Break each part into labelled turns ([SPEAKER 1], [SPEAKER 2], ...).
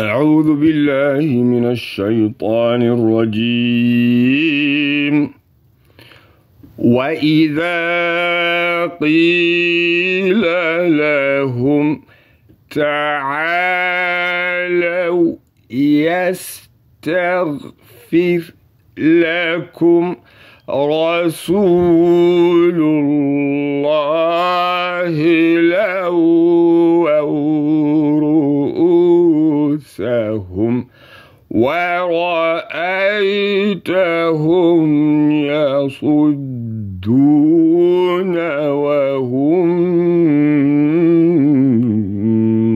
[SPEAKER 1] أعوذ بالله من الشيطان الرجيم وإذا قيل لهم تعالوا يستغفر لكم رسول الله لو أنفسهم ورأيتهم يصدون وهم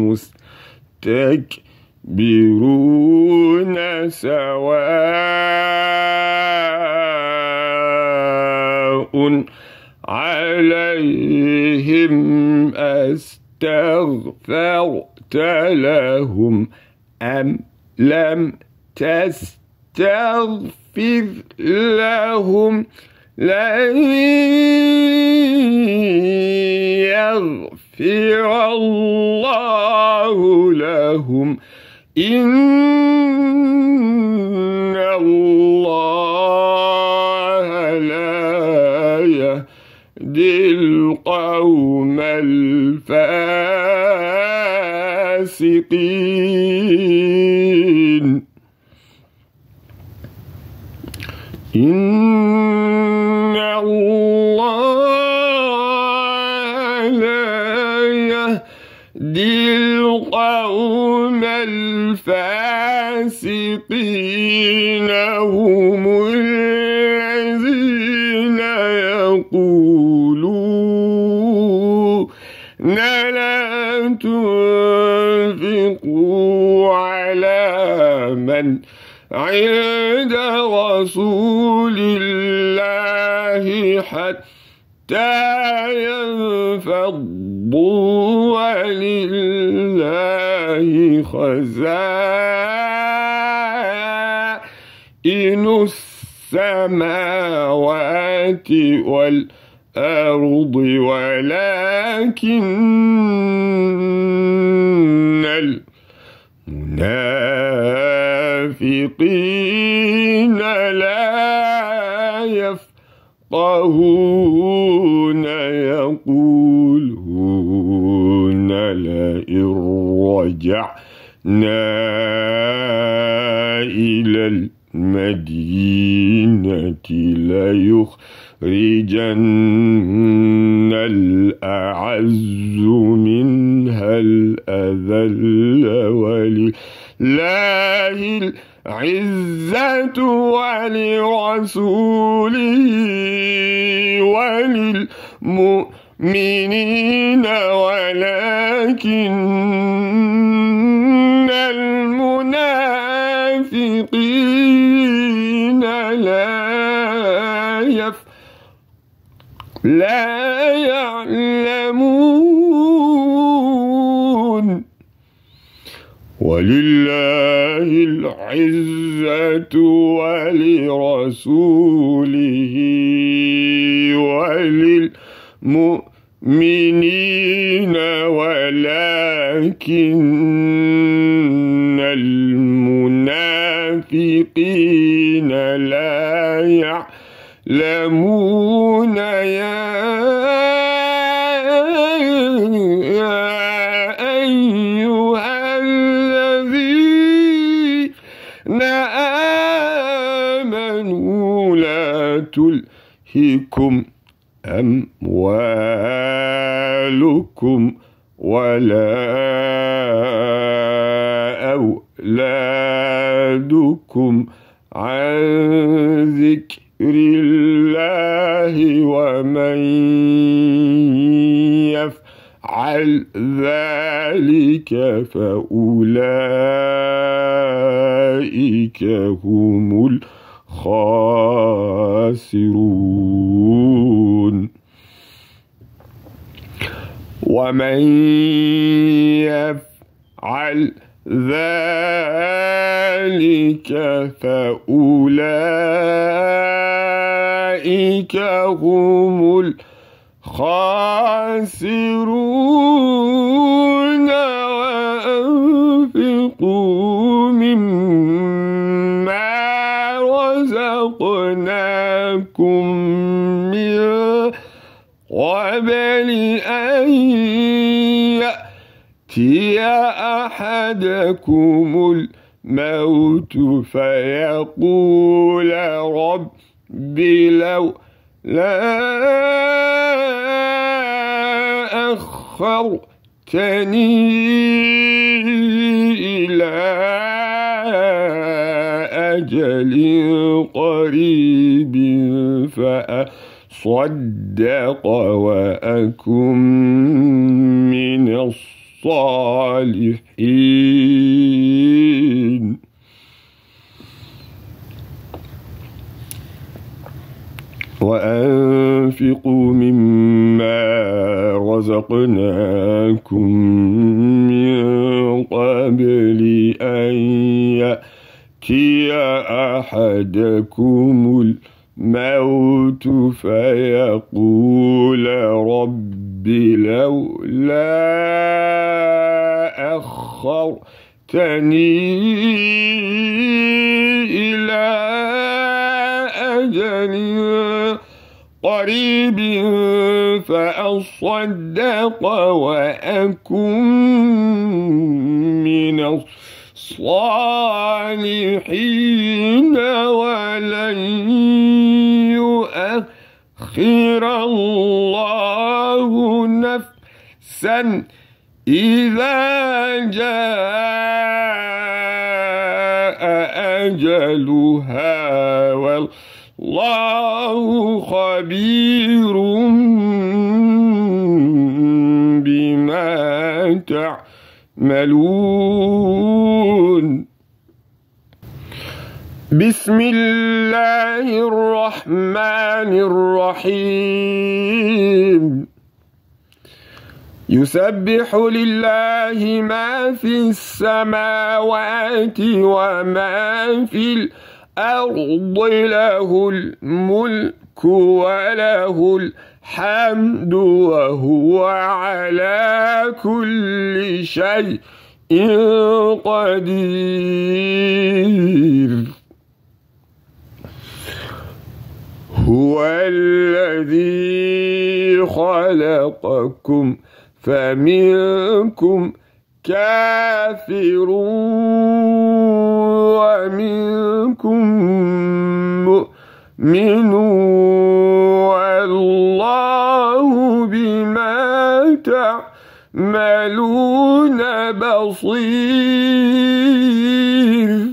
[SPEAKER 1] مستكبرون سواء عليهم أستغفرت لهم ۖ أم لم تستغفر لهم لن يغفر الله لهم إن الله لا يهدي القوم الفاسقين الفاسقين إن الله لا يهدي القوم الفاسقين هم الفاسقين عند رسول الله حتى ينفضوا ولله خزائن السماوات والأرض ولكن المنافقين المنافقين لا يفقهون يقولون لئن رجعنا إلى المدينة ليخرجن الأعز منها الأذل ولله عزة ولرسوله وللمؤمنين ولكن المنافقين لا يف لا يعلمون ولله العزة ولرسوله وللمؤمنين ولكن المنافقين لا يعلمون فيكم أموالكم ولا أولادكم عن ذكر الله ومن يفعل ذلك فأولئك هم الأولئك هم خاسرون ومن يفعل ذلك فأولئك هم الخاسرون وأنفقوا مما قريب فأصدق وأكن من الصالحين وأنفقوا مما رزقناكم من قبل أن يأتي يأتي أحدكم الموت فيقول رب لولا أخرتني إلى أجل قريب فأصدق وأكن من الصالحين الصالحين ولن يؤخر الله نفسا إذا جاء أجلها والله خبير بما تعمل ملون بسم الله الرحمن الرحيم يسبح لله ما في السماوات وما في الأرض له الملك وله الملك الحمد وهو على كل شيء قدير هو الذي خلقكم فمنكم كافر ومنكم مؤمنون يعملون بصير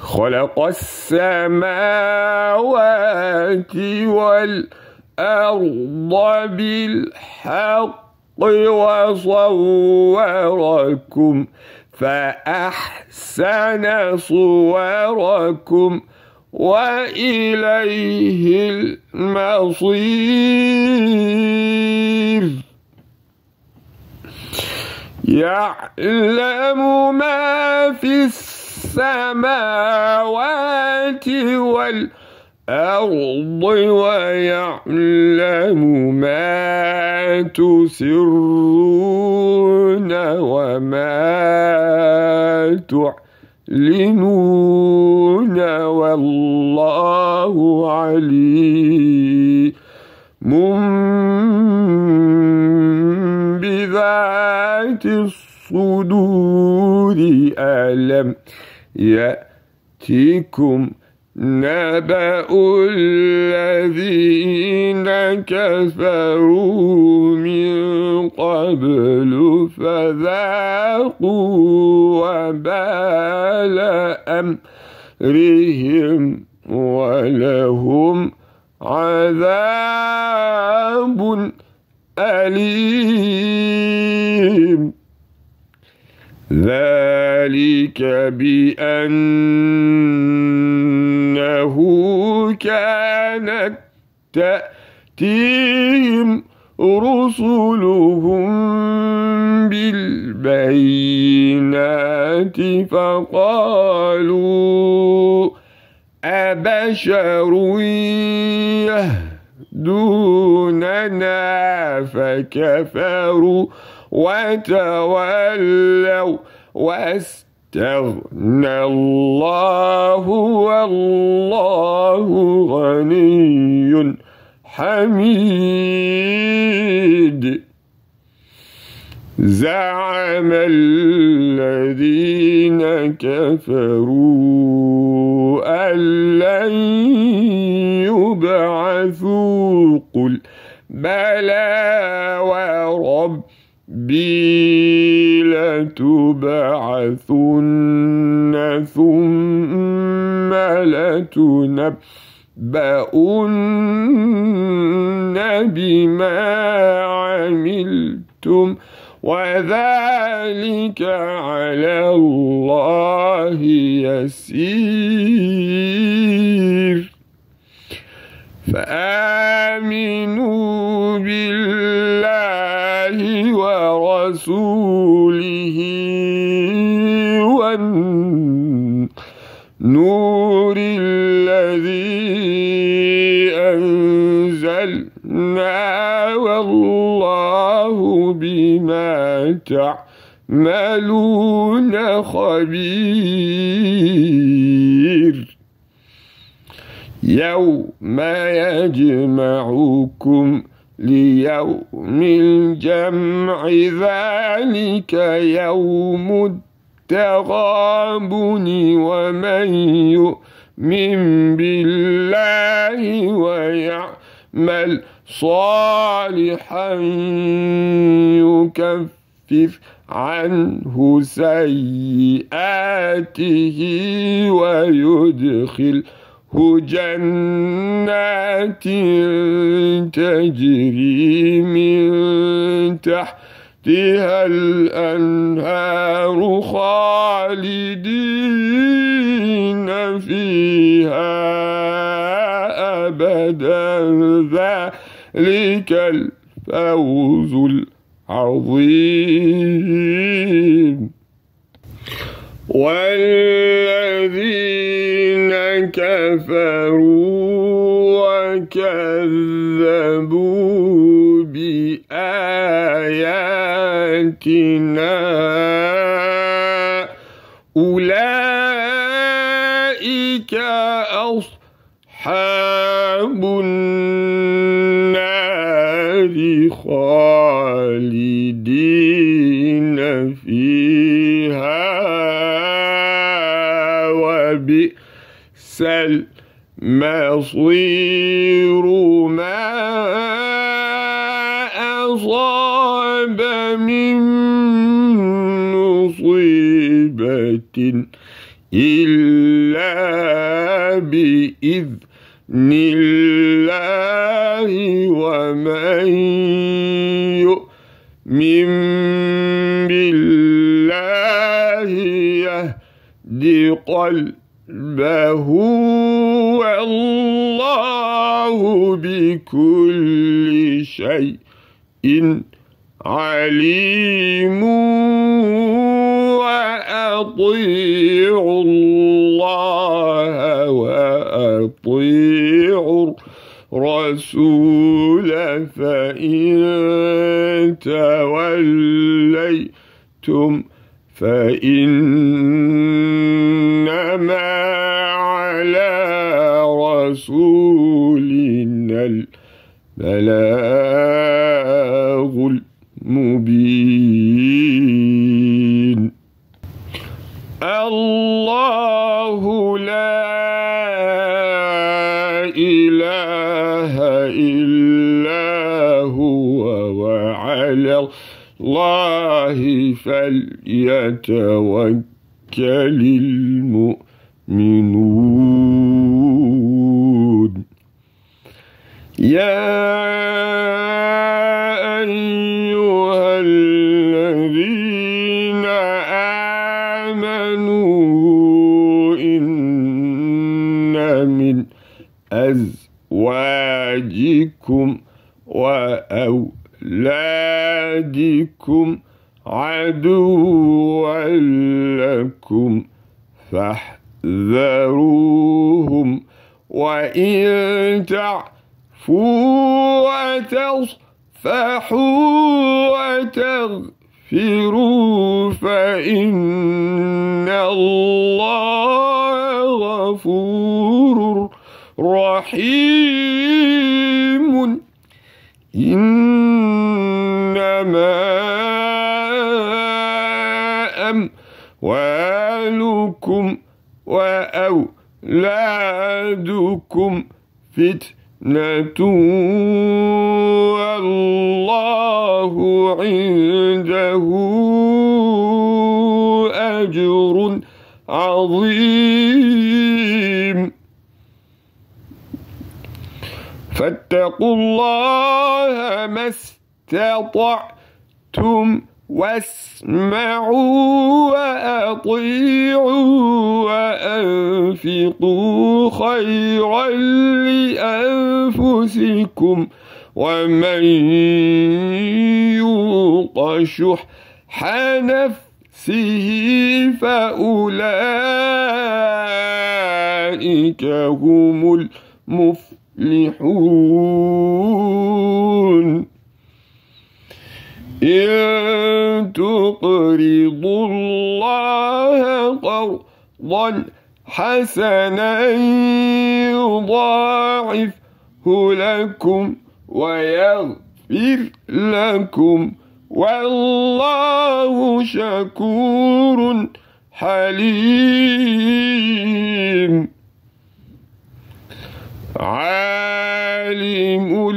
[SPEAKER 1] خلق السماوات والأرض بالحق وصوركم فأحسن صوركم وإليه المصير يعلم ما في السماوات والأرض ويعلم ما تسرون وما تعلنون والله عليم الصدور ألم يأتكم نبأ الذين كفروا من قبل فذاقوا وبال أمرهم ولهم عذاب أليم ذلك بأنه كانت تأتيهم رسلهم بالبينات فقالوا أبشر يهدون دوننا فكفروا وتولوا واستغنى الله والله غني حميد زعم الذين كفروا أن لن يبعثوا قل بلى وربي لتبعثن ثم لتنبؤن بما عملتم وذلك على الله يسير فآمنوا بالله ورسوله والنور الذي أنزلنا والله بما تعملون خبير يوم يجمعكم ليوم الجمع ذلك يوم التغابن ومن يؤمن بالله ويعمل صالحا يكفف عنه سيئاته ويدخل جنات تجري من تحتها الأنهار خالدين فيها أبدا ذلك الفوز العظيم والذين كفروا وكذبوا بآياتنا أولئك أصحاب النار خالدين سل مصير ما أصاب من مصيبة إلا بإذن الله ومن يؤمن بالله يهد قلبه فهو الله بكل شيء عليم وأطيع الله وأطيع الرسول فإن توليتم فإن بلاغ المبين الله لا إله إلا هو وعلى الله فليتوكل آمنوا إن من أزواجكم وأولادكم عدوا لكم فاحذروهم وإن تعفوا وتصفحوا وتغفروا فاستغفروا فإن الله غفور رحيم إنما أموالكم وأولادكم فتنة الله عنده أجر عظيم فاتقوا الله ما استطعتم واسمعوا وأطيعوا وأنفقوا خيرا لأنفسكم ومن يوق شح نفسه فأولئك هم المفلحون إن تقرضوا الله قرضا حسنا يضاعفه لكم ويغفر لكم والله شكور حليم عالم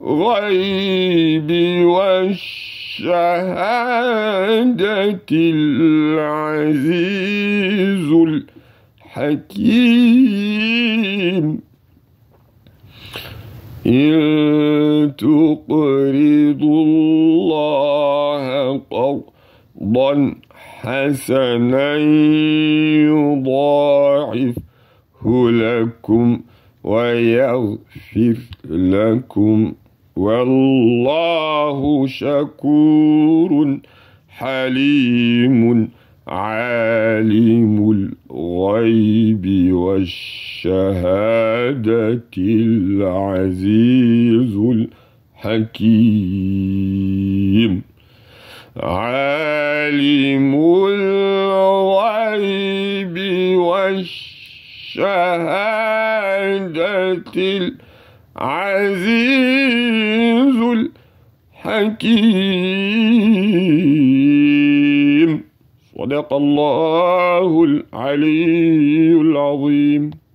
[SPEAKER 1] الغيب والشر الشهادة العزيز الحكيم إن تقرضوا الله قرضا حسنا يضاعفه لكم ويغفر لكم والله شكور حليم عالم الغيب والشهادة العزيز الحكيم عالم الغيب والشهادة العزيز العزيز الحكيم صدق الله العلي العظيم